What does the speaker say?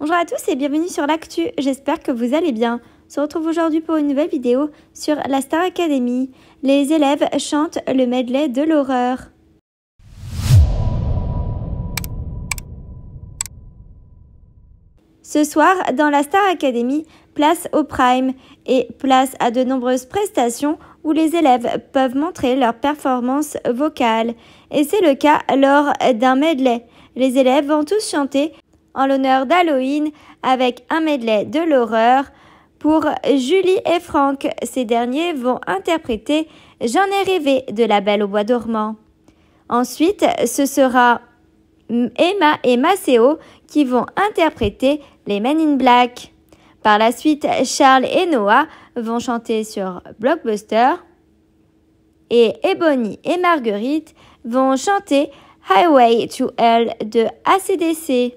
Bonjour à tous et bienvenue sur l'actu, j'espère que vous allez bien. On se retrouve aujourd'hui pour une nouvelle vidéo sur la Star Academy. Les élèves chantent le medley de l'horreur. Ce soir, dans la Star Academy, place au prime et place à de nombreuses prestations où les élèves peuvent montrer leur performance vocale. Et c'est le cas lors d'un medley. Les élèves vont tous chanter en l'honneur d'Halloween avec un medley de l'horreur pour Julie et Franck. Ces derniers vont interpréter J'en ai rêvé de La Belle au Bois dormant. Ensuite, ce sera Emma et Maceo qui vont interpréter les Men in Black. Par la suite, Charles et Noah vont chanter sur Blockbuster et Ebony et Marguerite vont chanter Highway to Hell de ACDC.